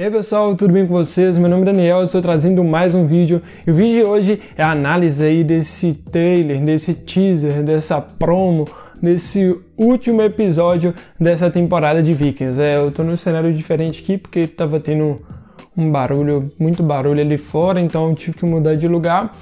E aí pessoal, tudo bem com vocês? Meu nome é Daniel, estou trazendo mais um vídeo e o vídeo de hoje é a análise aí desse trailer, desse teaser, dessa promo, desse último episódio dessa temporada de Vikings. É, eu estou num cenário diferente aqui porque estava tendo um barulho, muito barulho ali fora, então eu tive que mudar de lugar.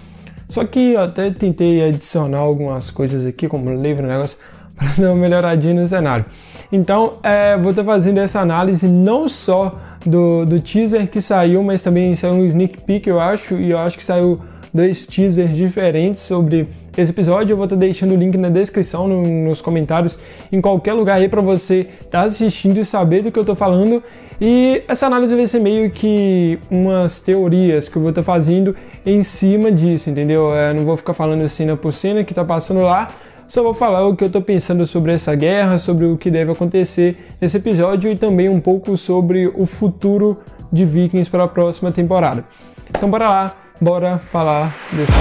Só que eu até tentei adicionar algumas coisas aqui, como livro, negócio, para dar uma melhoradinha no cenário. Então, é, vou estar tá fazendo essa análise não só do, do teaser que saiu, mas também saiu um sneak peek, eu acho, e eu acho que saiu dois teasers diferentes sobre esse episódio. Eu vou estar tá deixando o link na descrição, no, nos comentários, em qualquer lugar aí para você estar tá assistindo e saber do que eu estou falando. E essa análise vai ser meio que umas teorias que eu vou estar tá fazendo em cima disso, entendeu? Eu é, não vou ficar falando cena por cena que está passando lá, só vou falar o que eu tô pensando sobre essa guerra, sobre o que deve acontecer nesse episódio e também um pouco sobre o futuro de Vikings para a próxima temporada. Então bora lá, bora falar dessa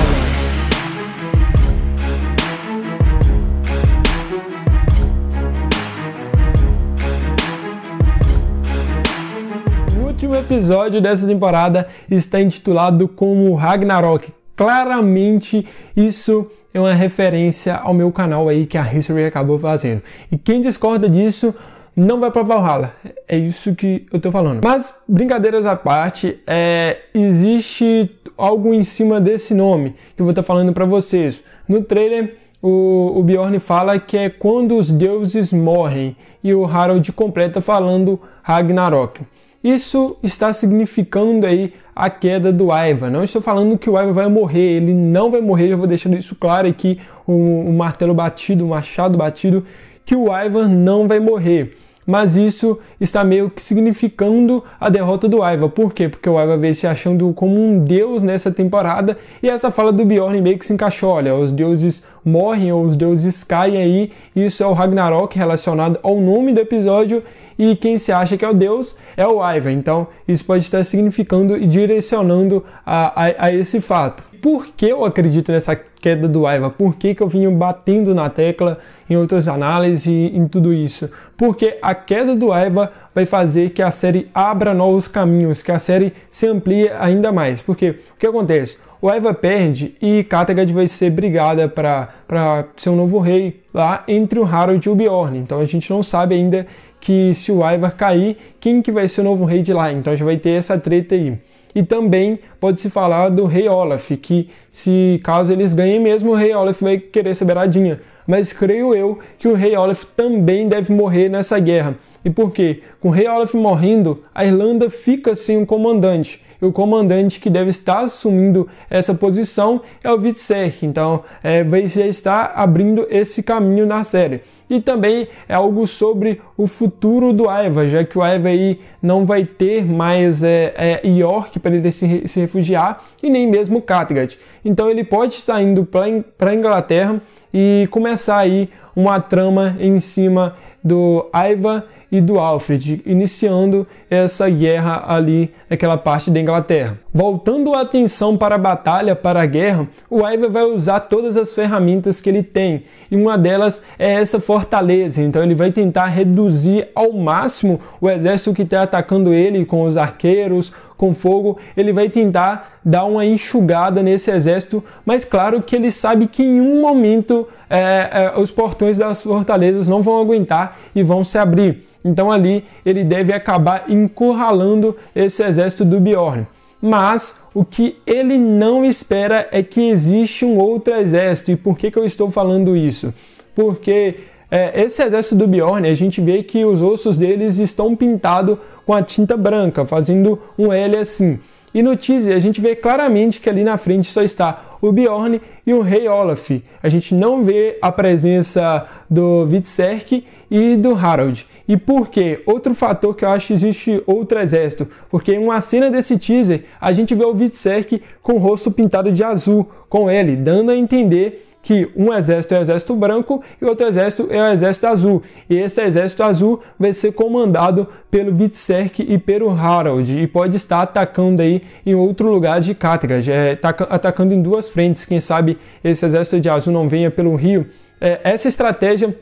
O último episódio dessa temporada está intitulado como Ragnarok, claramente isso é uma referência ao meu canal aí que a History acabou fazendo. E quem discorda disso não vai pra Valhalla. É isso que eu tô falando. Mas brincadeiras à parte, é, existe algo em cima desse nome que eu vou estar tá falando para vocês. No trailer o, o Bjorn fala que é quando os deuses morrem e o Harold completa falando Ragnarok. Isso está significando aí a queda do Aiva. Não estou falando que o Aiva vai morrer, ele não vai morrer, já vou deixando isso claro aqui, o um, um martelo batido, o um machado batido, que o Aiva não vai morrer. Mas isso está meio que significando a derrota do Aiva. Por quê? Porque o Aiva veio se achando como um deus nessa temporada e essa fala do Bjorn meio que se encaixou. Olha, os deuses morrem ou os deuses caem aí. Isso é o Ragnarok relacionado ao nome do episódio e quem se acha que é o deus é o Aiva Então isso pode estar significando e direcionando a, a, a esse fato. Por que eu acredito nessa queda do Aiva Por que, que eu vim batendo na tecla em outras análises e em tudo isso? Porque a queda do Aiva vai fazer que a série abra novos caminhos, que a série se amplie ainda mais. Porque o que acontece? o Aiva perde e Kattegat vai ser brigada para ser um novo rei lá entre o Harald e o Bjorn. Então a gente não sabe ainda que se o Ivar cair, quem que vai ser o novo rei de lá. Então a gente vai ter essa treta aí. E também pode-se falar do rei Olaf, que se caso eles ganhem mesmo, o rei Olaf vai querer ser beiradinha. Mas creio eu que o rei Olaf também deve morrer nessa guerra. E por quê? Com Rei Olaf morrendo, a Irlanda fica sem um comandante. E o comandante que deve estar assumindo essa posição é o Witser. Então, é, já está abrindo esse caminho na série. E também é algo sobre o futuro do Aiva, já que o Aiva aí não vai ter mais é, é, York para ele se, se refugiar e nem mesmo Kattegat. Então, ele pode estar indo para a Inglaterra e começar aí uma trama em cima do Aiva e do Alfred, iniciando essa guerra ali naquela parte da Inglaterra. Voltando a atenção para a batalha, para a guerra, o Aiva vai usar todas as ferramentas que ele tem, e uma delas é essa fortaleza. Então ele vai tentar reduzir ao máximo o exército que está atacando ele com os arqueiros, com fogo, ele vai tentar dar uma enxugada nesse exército, mas claro que ele sabe que em um momento é, é, os portões das fortalezas não vão aguentar e vão se abrir. Então ali ele deve acabar encurralando esse exército do Bjorn. Mas o que ele não espera é que existe um outro exército. E por que, que eu estou falando isso? Porque é, esse exército do Bjorn, a gente vê que os ossos deles estão pintados com a tinta branca, fazendo um L assim. E no teaser a gente vê claramente que ali na frente só está o Bjorn e o Rei Olaf. A gente não vê a presença do Vitserk e do Harald. E por quê? Outro fator que eu acho que existe outro exército, porque em uma cena desse teaser a gente vê o Vitserk com o rosto pintado de azul, com ele, dando a entender que um exército é o exército branco e outro exército é o exército azul. E esse exército azul vai ser comandado pelo Vitserk e pelo Harald e pode estar atacando aí em outro lugar de Kattegat, é, tá atacando em duas frentes. Quem sabe esse exército de azul não venha pelo rio. É, essa estratégia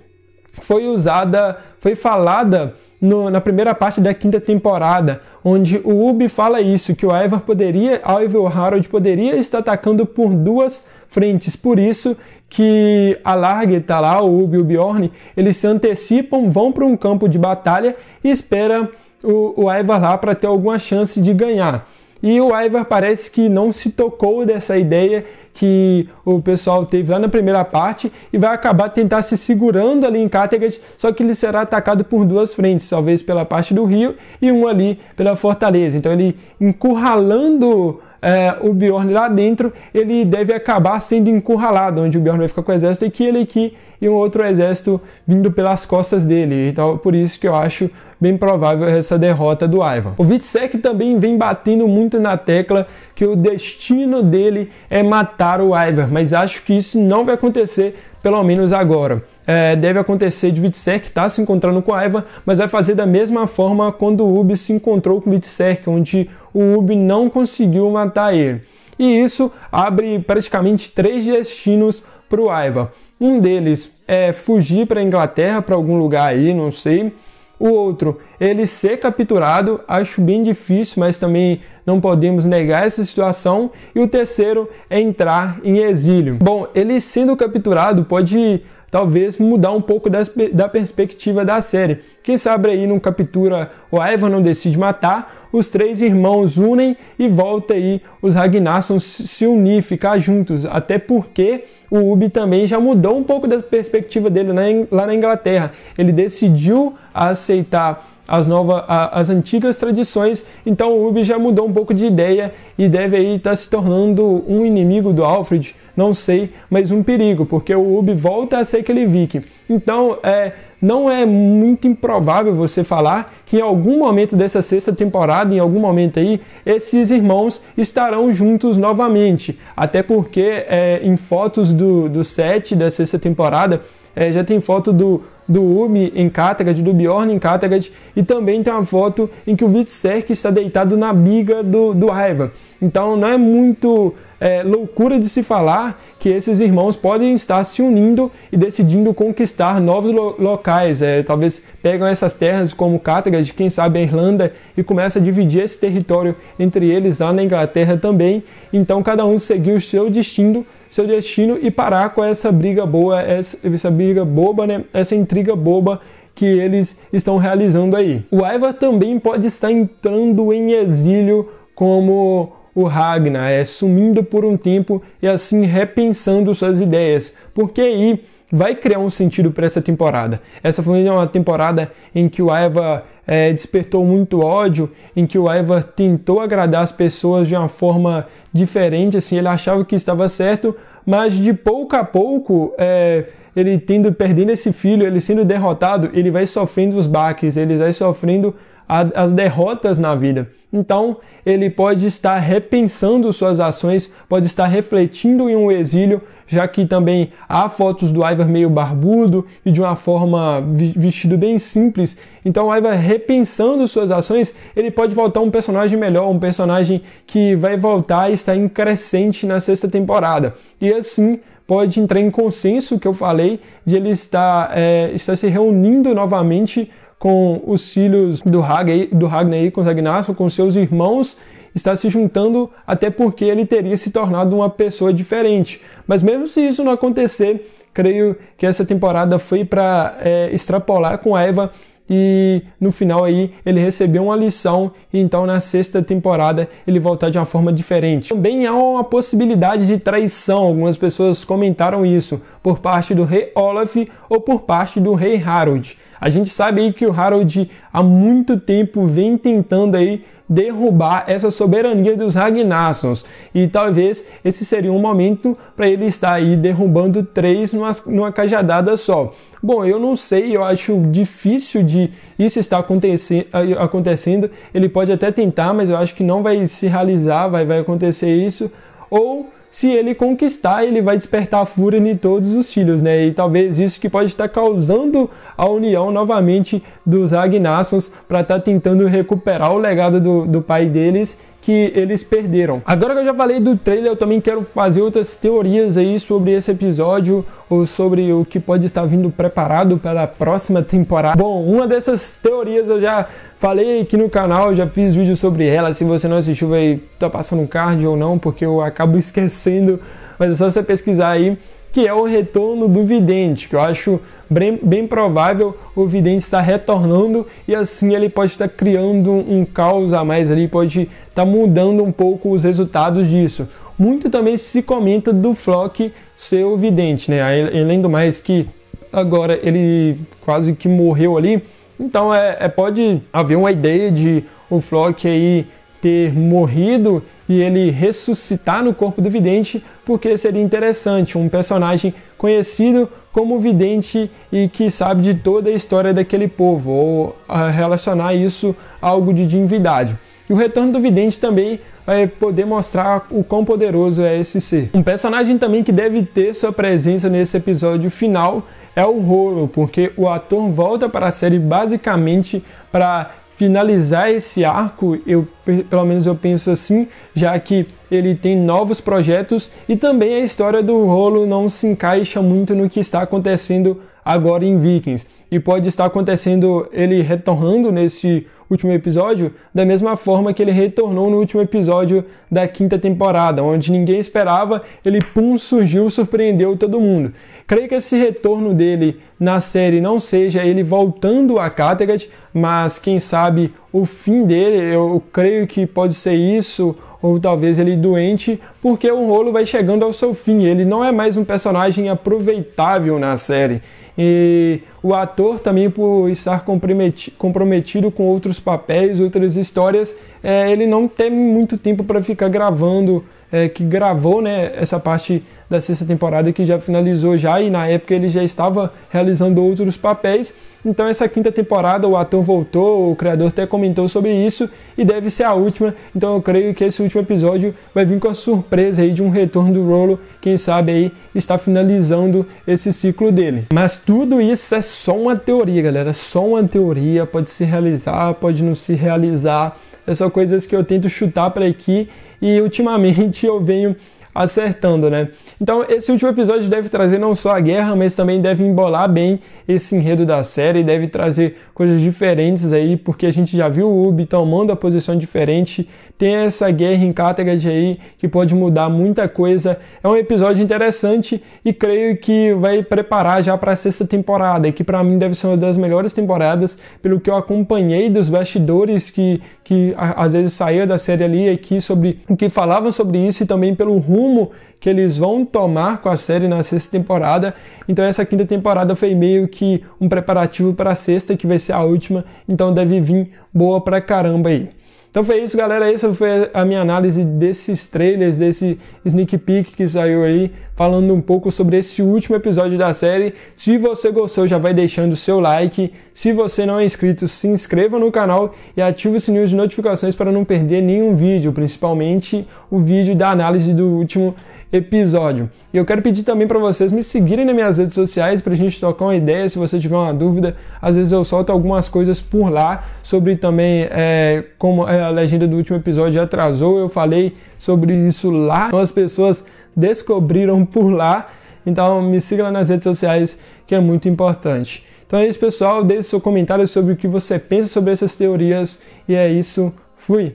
foi usada, foi falada no, na primeira parte da quinta temporada, onde o Ubi fala isso, que o Ivar poderia, Ivar harald poderia estar atacando por duas frentes. Por isso, que a Largue está lá, o Ubi e o Bjorn, eles se antecipam, vão para um campo de batalha e espera o, o Ivar lá para ter alguma chance de ganhar. E o Ivar parece que não se tocou dessa ideia que o pessoal teve lá na primeira parte e vai acabar tentar se segurando ali em Kattegat, só que ele será atacado por duas frentes, talvez pela parte do rio e um ali pela fortaleza. Então ele encurralando é, o Bjorn lá dentro, ele deve acabar sendo encurralado, onde o Bjorn vai ficar com o exército e Kiel aqui e um outro exército vindo pelas costas dele. Então, por isso que eu acho bem provável essa derrota do Ivan. O Vitsek também vem batendo muito na tecla que o destino dele é matar o Ivan, mas acho que isso não vai acontecer, pelo menos agora. É, deve acontecer de Vitserk estar tá se encontrando com o Ivan, mas vai fazer da mesma forma quando o Ubi se encontrou com o Vitsek, onde o Ubi não conseguiu matar ele. E isso abre praticamente três destinos para o Aiva. Um deles é fugir para a Inglaterra, para algum lugar aí, não sei. O outro, ele ser capturado, acho bem difícil, mas também não podemos negar essa situação. E o terceiro é entrar em exílio. Bom, ele sendo capturado pode talvez mudar um pouco da, da perspectiva da série. Quem sabe aí não captura o Ivan, não decide matar, os três irmãos unem e volta aí os Ragnarsson se unir, ficar juntos, até porque o Ubi também já mudou um pouco da perspectiva dele lá na Inglaterra. Ele decidiu aceitar as novas, as antigas tradições. Então o Ubi já mudou um pouco de ideia e deve aí estar tá se tornando um inimigo do Alfred, não sei, mas um perigo, porque o Ubi volta a ser aquele viking. Então é não é muito improvável você falar que em algum momento dessa sexta temporada, em algum momento aí, esses irmãos estarão juntos novamente. Até porque é, em fotos do, do set da sexta temporada, é, já tem foto do do Ubi em Kattegat, do Bjorn em Kattegat, e também tem uma foto em que o Vitserk está deitado na biga do, do Ivan. Então não é muito é, loucura de se falar que esses irmãos podem estar se unindo e decidindo conquistar novos lo locais. É, talvez pegam essas terras como Kattegat, quem sabe a Irlanda, e começa a dividir esse território entre eles lá na Inglaterra também. Então cada um seguiu o seu destino seu destino e parar com essa briga boa, essa, essa briga boba, né? Essa intriga boba que eles estão realizando aí. O Ivar também pode estar entrando em exílio como o Ragnar, é, sumindo por um tempo e assim repensando suas ideias, porque aí vai criar um sentido para essa temporada. Essa foi uma temporada em que o Eva é, despertou muito ódio, em que o Eva tentou agradar as pessoas de uma forma diferente, assim, ele achava que estava certo, mas de pouco a pouco, é, ele tendo perdendo esse filho, ele sendo derrotado, ele vai sofrendo os baques, ele vai sofrendo as derrotas na vida. Então, ele pode estar repensando suas ações, pode estar refletindo em um exílio, já que também há fotos do Ivar meio barbudo e de uma forma vestido bem simples. Então, o Ivar repensando suas ações, ele pode voltar um personagem melhor, um personagem que vai voltar e está em crescente na sexta temporada. E assim, pode entrar em consenso que eu falei de ele estar, é, estar se reunindo novamente com os filhos do Ragnar, do Ragnar com Ragnarsson, com seus irmãos, está se juntando até porque ele teria se tornado uma pessoa diferente. Mas mesmo se isso não acontecer, creio que essa temporada foi para é, extrapolar com Eva e no final aí ele recebeu uma lição e então na sexta temporada ele voltar de uma forma diferente. Também há uma possibilidade de traição, algumas pessoas comentaram isso, por parte do rei Olaf ou por parte do rei Harold. A gente sabe aí que o Harold há muito tempo vem tentando aí derrubar essa soberania dos Ragnarsons. E talvez esse seria um momento para ele estar aí derrubando três numa, numa cajadada só. Bom, eu não sei, eu acho difícil de isso estar acontecendo, eh, acontecendo. Ele pode até tentar, mas eu acho que não vai se realizar, vai, vai acontecer isso. Ou se ele conquistar, ele vai despertar a fúria em todos os filhos, né? E talvez isso que pode estar causando a união novamente dos Agnassos para estar tá tentando recuperar o legado do, do pai deles que eles perderam. Agora que eu já falei do trailer, eu também quero fazer outras teorias aí sobre esse episódio ou sobre o que pode estar vindo preparado para a próxima temporada. Bom, uma dessas teorias eu já falei aqui no canal, já fiz vídeo sobre ela. Se você não assistiu, vai tá passando um card ou não, porque eu acabo esquecendo, mas é só você pesquisar aí que é o retorno do vidente, que eu acho bem, bem provável o vidente estar retornando e assim ele pode estar criando um caos a mais ali, pode estar mudando um pouco os resultados disso. Muito também se comenta do Flock ser o vidente, né? Além do mais que agora ele quase que morreu ali, então é, é pode haver uma ideia de o Flock aí ter morrido e ele ressuscitar no corpo do vidente, porque seria interessante um personagem conhecido como vidente e que sabe de toda a história daquele povo, ou ah, relacionar isso a algo de divindade. E o retorno do vidente também vai poder mostrar o quão poderoso é esse ser. Um personagem também que deve ter sua presença nesse episódio final é o rolo porque o ator volta para a série basicamente para finalizar esse arco, eu pelo menos eu penso assim, já que ele tem novos projetos e também a história do rolo não se encaixa muito no que está acontecendo agora em Vikings e pode estar acontecendo ele retornando nesse último episódio, da mesma forma que ele retornou no último episódio da quinta temporada, onde ninguém esperava, ele pum surgiu, surpreendeu todo mundo. Creio que esse retorno dele na série não seja ele voltando a Kattegat, mas quem sabe o fim dele, eu creio que pode ser isso ou talvez ele doente, porque o rolo vai chegando ao seu fim. Ele não é mais um personagem aproveitável na série. E o ator também, por estar comprometido com outros papéis, outras histórias, é, ele não tem muito tempo para ficar gravando é, que gravou né, essa parte da sexta temporada que já finalizou já e na época ele já estava realizando outros papéis. Então essa quinta temporada o ator voltou, o criador até comentou sobre isso e deve ser a última. Então eu creio que esse último episódio vai vir com a surpresa aí de um retorno do Rolo, quem sabe aí está finalizando esse ciclo dele. Mas tudo isso é só uma teoria, galera, só uma teoria, pode se realizar, pode não se realizar são coisas que eu tento chutar para aqui e ultimamente eu venho acertando, né? Então, esse último episódio deve trazer não só a guerra, mas também deve embolar bem esse enredo da série, deve trazer coisas diferentes aí, porque a gente já viu o Ubi tomando a posição diferente, tem essa guerra em Kattegat aí que pode mudar muita coisa. É um episódio interessante e creio que vai preparar já para a sexta temporada, que para mim deve ser uma das melhores temporadas, pelo que eu acompanhei dos bastidores que, que às vezes saía da série ali aqui sobre o que falavam sobre isso e também pelo rumo rumo que eles vão tomar com a série na sexta temporada. Então essa quinta temporada foi meio que um preparativo para a sexta, que vai ser a última, então deve vir boa pra caramba aí. Então foi isso, galera. Essa foi a minha análise desses trailers, desse sneak peek que saiu aí, falando um pouco sobre esse último episódio da série. Se você gostou, já vai deixando o seu like. Se você não é inscrito, se inscreva no canal e ative o sininho de notificações para não perder nenhum vídeo, principalmente o vídeo da análise do último episódio. E eu quero pedir também para vocês me seguirem nas minhas redes sociais para a gente trocar uma ideia. Se você tiver uma dúvida, às vezes eu solto algumas coisas por lá sobre também é, como é, a legenda do último episódio atrasou. Eu falei sobre isso lá, então as pessoas descobriram por lá. Então me siga lá nas redes sociais que é muito importante. Então é isso, pessoal. Deixe seu comentário sobre o que você pensa sobre essas teorias. E é isso. Fui!